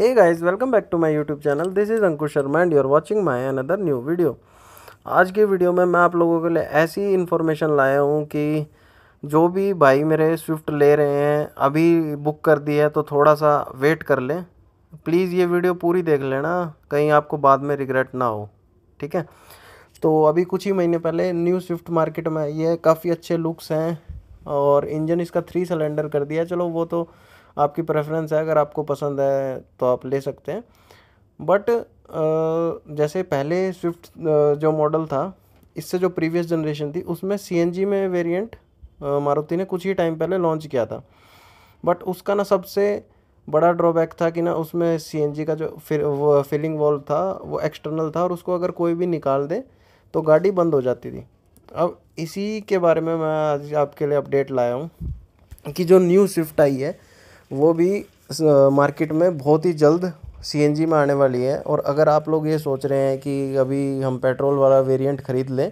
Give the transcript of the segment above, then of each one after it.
hey guys welcome back to my YouTube channel this is Ankush Sharma and you are watching my another new video आज के video में मैं आप लोगों के लिए ऐसी इन्फॉर्मेशन लाया हूँ कि जो भी भाई मेरे स्विफ्ट ले रहे हैं अभी बुक कर दी है तो थोड़ा सा वेट कर लें प्लीज़ ये वीडियो पूरी देख लेना कहीं आपको बाद में रिग्रेट ना हो ठीक है तो अभी कुछ ही महीने पहले न्यू स्विफ्ट मार्केट में आई है काफ़ी अच्छे लुक्स हैं और इंजन इसका थ्री सिलेंडर कर दिया चलो वो तो आपकी प्रेफरेंस है अगर आपको पसंद है तो आप ले सकते हैं बट जैसे पहले स्विफ्ट जो मॉडल था इससे जो प्रीवियस जनरेशन थी उसमें सी में वेरियंट मारुति ने कुछ ही टाइम पहले लॉन्च किया था बट उसका ना सबसे बड़ा ड्रॉबैक था कि ना उसमें सी का जो फिर वो फिलिंग वॉल्व था वो एक्सटर्नल था और उसको अगर कोई भी निकाल दे तो गाड़ी बंद हो जाती थी अब इसी के बारे में मैं आज आपके लिए अपडेट लाया हूँ कि जो न्यू स्विफ्ट आई है वो भी मार्केट में बहुत ही जल्द सीएनजी में आने वाली है और अगर आप लोग ये सोच रहे हैं कि अभी हम पेट्रोल वाला वेरिएंट ख़रीद लें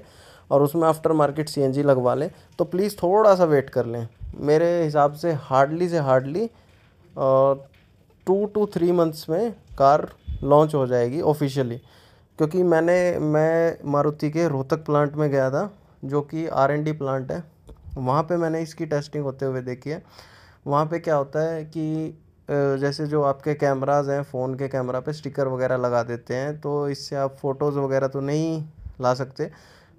और उसमें आफ्टर मार्केट सीएनजी लगवा लें तो प्लीज़ थोड़ा सा वेट कर लें मेरे हिसाब से हार्डली से hardly two two three months में कार लॉन्च हो जाएगी ऑफिशियली क्योंकि मैंने मैं मारुति के रोहतक प्लांट में गया था जो कि आर एन डी प्लांट है वहाँ पे मैंने इसकी टेस्टिंग होते हुए देखी है वहाँ पे क्या होता है कि जैसे जो आपके कैमराज़ हैं फ़ोन के कैमरा पे स्टिकर वगैरह लगा देते हैं तो इससे आप फ़ोटोज़ वगैरह तो नहीं ला सकते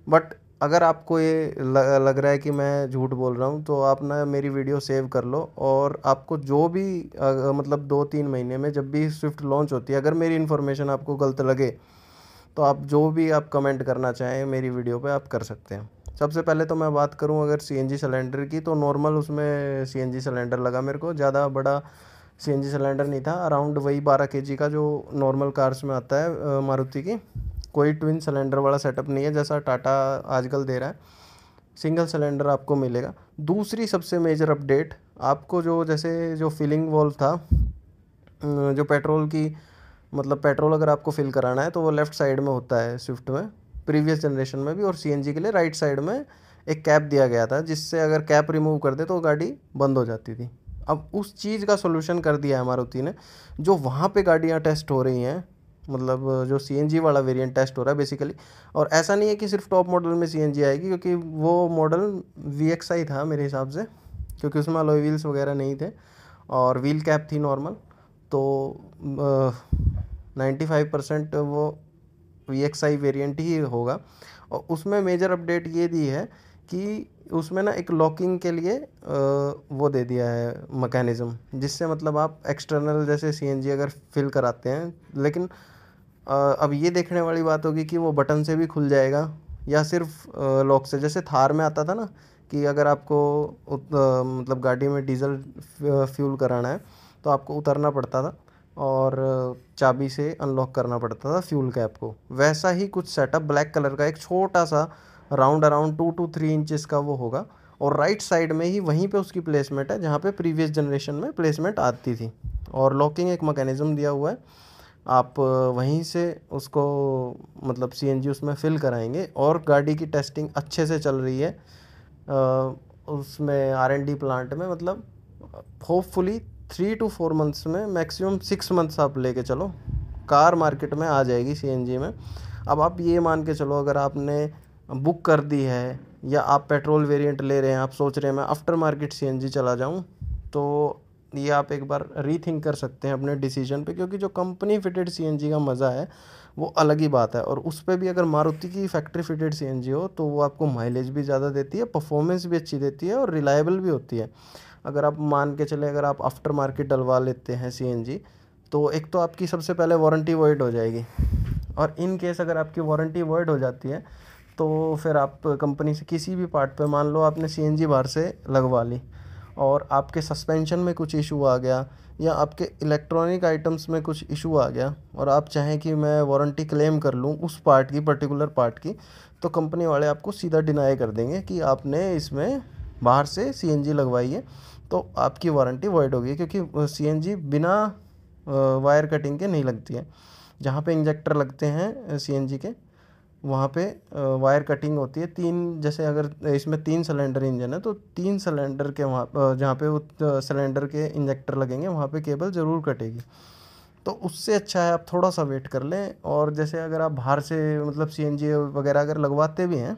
बट अगर आपको ये लग रहा है कि मैं झूठ बोल रहा हूँ तो आप ना मेरी वीडियो सेव कर लो और आपको जो भी मतलब दो तीन महीने में जब भी स्विफ्ट लॉन्च होती है अगर मेरी इन्फॉर्मेशन आपको गलत लगे तो आप जो भी आप कमेंट करना चाहें मेरी वीडियो पे आप कर सकते हैं सबसे पहले तो मैं बात करूं अगर सी सिलेंडर की तो नॉर्मल उसमें सी सिलेंडर लगा मेरे को ज़्यादा बड़ा सी सिलेंडर नहीं था अराउंड वही बारह के का जो नॉर्मल कार्स में आता है मारुति की कोई ट्विन सिलेंडर वाला सेटअप नहीं है जैसा टाटा आजकल दे रहा है सिंगल सिलेंडर आपको मिलेगा दूसरी सबसे मेजर अपडेट आपको जो जैसे जो फिलिंग वॉल था जो पेट्रोल की मतलब पेट्रोल अगर आपको फिल कराना है तो वो लेफ़्ट साइड में होता है स्विफ्ट में प्रीवियस जनरेशन में भी और सी के लिए राइट साइड में एक कैप दिया गया था जिससे अगर कैप रिमूव कर दे तो गाड़ी बंद हो जाती थी अब उस चीज़ का सोल्यूशन कर दिया है मारुति ने जो वहाँ पर गाड़ियाँ टेस्ट हो रही हैं मतलब जो सी वाला वेरिएंट टेस्ट हो रहा है बेसिकली और ऐसा नहीं है कि सिर्फ टॉप मॉडल में सी आएगी क्योंकि वो मॉडल वी था मेरे हिसाब से क्योंकि उसमें अलोई व्हील्स वगैरह नहीं थे और व्हील कैप थी नॉर्मल तो नाइन्टी फाइव परसेंट वो वी एक्स आई वेरियंट ही होगा और उसमें मेजर अपडेट ये दी है कि उसमें ना एक लॉकिंग के लिए वो दे दिया है मकैनिज़म जिससे मतलब आप एक्सटर्नल जैसे सीएनजी अगर फिल कराते हैं लेकिन अब ये देखने वाली बात होगी कि वो बटन से भी खुल जाएगा या सिर्फ लॉक से जैसे थार में आता था ना कि अगर आपको मतलब गाड़ी में डीजल फ्यूल कराना है तो आपको उतरना पड़ता था और चाबी से अनलॉक करना पड़ता था फ्यूल कैप को वैसा ही कुछ सेटअप ब्लैक कलर का एक छोटा सा round around two two three inches का वो होगा और राइट साइड में ही वहीं पे उसकी प्लेसमेंट है जहाँ पे प्रीवियस जनरेशन में प्लेसमेंट आती थी और लॉकिंग एक मैकेनिज़्म दिया हुआ है आप वहीं से उसको मतलब सी उसमें फिल कराएंगे और गाड़ी की टेस्टिंग अच्छे से चल रही है उसमें आर एन डी प्लांट में मतलब hopefully three two four months में मैक्सिमम सिक्स मंथ्स आप लेके चलो कार मार्केट में आ जाएगी सीएनजी में अब आप ये मान के चलो अगर आपने बुक कर दी है या आप पेट्रोल वेरिएंट ले रहे हैं आप सोच रहे हैं मैं आफ्टर मार्केट सीएनजी चला जाऊं तो ये आप एक बार रीथिंक कर सकते हैं अपने डिसीजन पे क्योंकि जो कंपनी फिटेड सीएनजी का मज़ा है वो अलग ही बात है और उस पर भी अगर मारुति की फैक्ट्री फिटेड सीएनजी हो तो वो आपको माइलेज भी ज़्यादा देती है परफॉर्मेंस भी अच्छी देती है और रिलायबल भी होती है अगर आप मान के चले अगर आप आफ्टर मार्केट डलवा लेते हैं सी तो एक तो आपकी सबसे पहले वारंटी वर्ड हो जाएगी और इन केस अगर आपकी वारंटी वर्ड हो जाती है तो फिर आप कंपनी से किसी भी पार्ट पे मान लो आपने सी बाहर से लगवा ली और आपके सस्पेंशन में कुछ इशू आ गया या आपके इलेक्ट्रॉनिक आइटम्स में कुछ इशू आ गया और आप चाहें कि मैं वारंटी क्लेम कर लूँ उस पार्ट की पर्टिकुलर पार्ट की तो कंपनी वाले आपको सीधा डिनाई कर देंगे कि आपने इसमें बाहर से सी लगवाई है तो आपकी वारंटी वॉइड होगी क्योंकि सी बिना वायर कटिंग के नहीं लगती है जहाँ पे इंजेक्टर लगते हैं सी के वहाँ पे वायर कटिंग होती है तीन जैसे अगर इसमें तीन सिलेंडर इंजन है तो तीन सिलेंडर के वहाँ जहाँ पे वो सिलेंडर के इंजेक्टर लगेंगे वहाँ पे केबल ज़रूर कटेगी तो उससे अच्छा है आप थोड़ा सा वेट कर लें और जैसे अगर आप बाहर से मतलब सी वगैरह अगर लगवाते भी हैं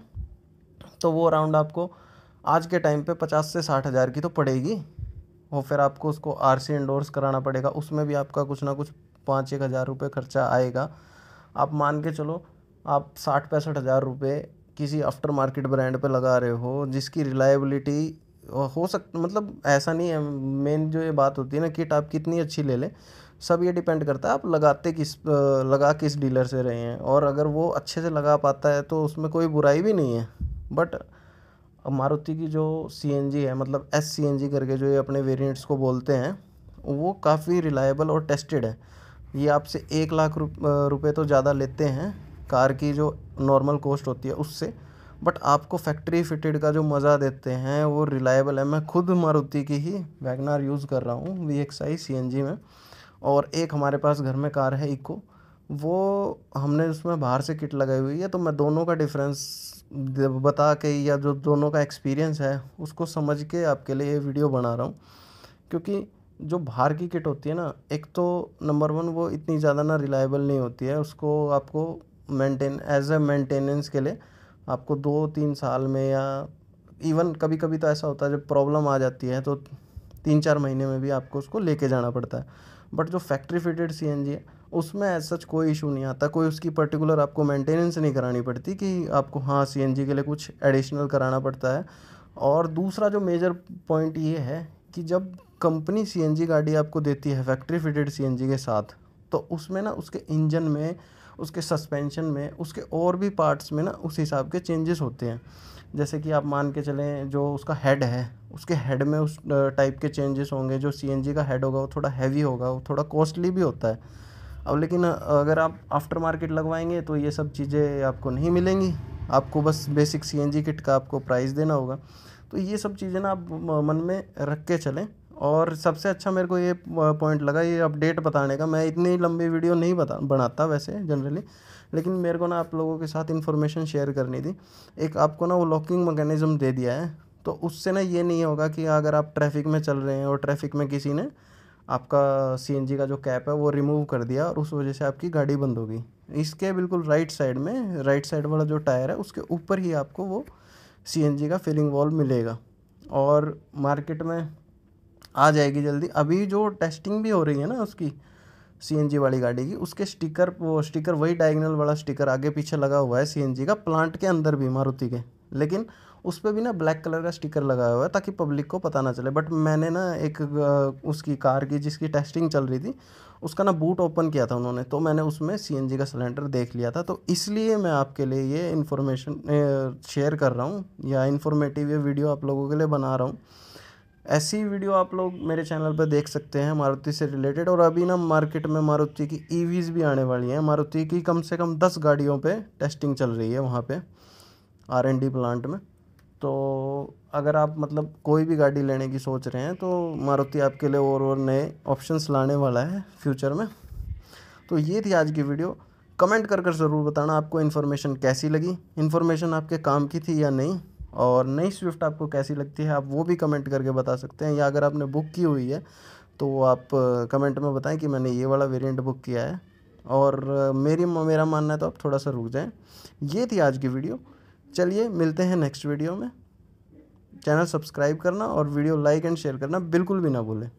तो वो अराउंड आपको आज के टाइम पे पचास से साठ हज़ार की तो पड़ेगी और फिर आपको उसको आर सी एंडोर्स कराना पड़ेगा उसमें भी आपका कुछ ना कुछ पाँच एक हज़ार रुपये खर्चा आएगा आप मान के चलो आप साठ पैंसठ हज़ार रुपये किसी आफ्टर मार्केट ब्रांड पे लगा रहे हो जिसकी रिलायबिलिटी हो सक मतलब ऐसा नहीं है मेन जो ये बात होती है ना किट आप कितनी अच्छी ले लें सब ये डिपेंड करता है आप लगाते किस लगा किस डीलर से रहे हैं और अगर वो अच्छे से लगा पाता है तो उसमें कोई बुराई भी नहीं है बट अब मारुति की जो सी एन जी है मतलब एस सी एन जी करके जो ये अपने वेरियंट्स को बोलते हैं वो काफ़ी रिलायबल और टेस्टेड है ये आपसे एक लाख रुपए तो ज़्यादा लेते हैं कार की जो नॉर्मल कॉस्ट होती है उससे बट आपको फैक्ट्री फिटेड का जो मज़ा देते हैं वो रिलायबल है मैं खुद मारुति की ही वैगनार यूज़ कर रहा हूँ V X I C N G में और एक हमारे पास घर में कार है इको वो हमने उसमें बाहर से किट लगाई हुई है तो मैं दोनों का डिफरेंस बता के या जो दोनों का एक्सपीरियंस है उसको समझ के आपके लिए ये वीडियो बना रहा हूँ क्योंकि जो बाहर की किट होती है ना एक तो नंबर वन वो इतनी ज़्यादा ना रिलायबल नहीं होती है उसको आपको मेंटेन एज ए मेंटेनेंस के लिए आपको दो तीन साल में या इवन कभी कभी तो ऐसा होता है जब प्रॉब्लम आ जाती है तो तीन चार महीने में भी आपको उसको लेके जाना पड़ता है बट जो फैक्ट्री फिटेड सी है उसमें एज सच कोई इशू नहीं आता कोई उसकी पर्टिकुलर आपको मेंटेनेंस नहीं करानी पड़ती कि आपको हाँ सी के लिए कुछ एडिशनल कराना पड़ता है और दूसरा जो मेजर पॉइंट ये है कि जब कंपनी सी गाड़ी आपको देती है फैक्ट्री फिटेड सी के साथ तो उसमें ना उसके इंजन में उसके सस्पेंशन में उसके और भी पार्ट्स में ना उस हिसाब के चेंजेस होते हैं जैसे कि आप मान के चलें जो उसका हेड है उसके हेड में उस टाइप के चेंजेस होंगे जो सी का हेड होगा वो थोड़ा हैवी होगा वो थोड़ा कॉस्टली भी होता है अब लेकिन अगर आप आफ्टर मार्केट लगवाएंगे तो ये सब चीज़ें आपको नहीं मिलेंगी आपको बस बेसिक सी किट का आपको प्राइस देना होगा तो ये सब चीज़ें ना आप मन में रख के चलें और सबसे अच्छा मेरे को ये पॉइंट लगा ये अपडेट बताने का मैं इतनी लंबी वीडियो नहीं बता बनाता वैसे जनरली लेकिन मेरे को ना आप लोगों के साथ इन्फॉर्मेशन शेयर करनी थी एक आपको ना वो लॉकिंग मैकेनिज़्म दे दिया है तो उससे ना ये नहीं होगा कि अगर आप ट्रैफिक में चल रहे हैं और ट्रैफिक में किसी ने आपका सी का जो कैप है वो रिमूव कर दिया और उस वजह से आपकी गाड़ी बंद होगी इसके बिल्कुल राइट साइड में राइट साइड वाला जो टायर है उसके ऊपर ही आपको वो सी का फिलिंग वॉल मिलेगा और मार्केट में आ जाएगी जल्दी अभी जो टेस्टिंग भी हो रही है ना उसकी सीएनजी वाली गाड़ी की उसके स्टिकर वो स्टिकर वही डायगनल वाला स्टिकर आगे पीछे लगा हुआ है सीएनजी का प्लांट के अंदर भी मारुति के लेकिन उस पर भी ना ब्लैक कलर का स्टिकर लगाया हुआ है ताकि पब्लिक को पता ना चले बट मैंने ना एक उसकी कार की जिसकी टेस्टिंग चल रही थी उसका ना बूट ओपन किया था उन्होंने तो मैंने उसमें सी का सिलेंडर देख लिया था तो इसलिए मैं आपके लिए ये इन्फॉर्मेशन शेयर कर रहा हूँ या इन्फॉर्मेटिव ये वीडियो आप लोगों के लिए बना रहा हूँ ऐसी वीडियो आप लोग मेरे चैनल पर देख सकते हैं मारुति से रिलेटेड और अभी ना मार्केट में मारुति की ईवीज़ e भी आने वाली हैं मारुति की कम से कम दस गाड़ियों पे टेस्टिंग चल रही है वहाँ पे आर एन डी प्लांट में तो अगर आप मतलब कोई भी गाड़ी लेने की सोच रहे हैं तो मारुति आपके लिए और और नए ऑप्शंस लाने वाला है फ्यूचर में तो ये थी आज की वीडियो कमेंट कर कर ज़रूर बताना आपको इन्फॉर्मेशन कैसी लगी इन्फॉर्मेशन आपके काम की थी या नहीं और नई स्विफ्ट आपको कैसी लगती है आप वो भी कमेंट करके बता सकते हैं या अगर आपने बुक की हुई है तो आप कमेंट में बताएं कि मैंने ये वाला वेरिएंट बुक किया है और मेरी मेरा मानना है तो आप थोड़ा सा रुक जाएं ये थी आज की वीडियो चलिए मिलते हैं नेक्स्ट वीडियो में चैनल सब्सक्राइब करना और वीडियो लाइक एंड शेयर करना बिल्कुल भी ना भूलें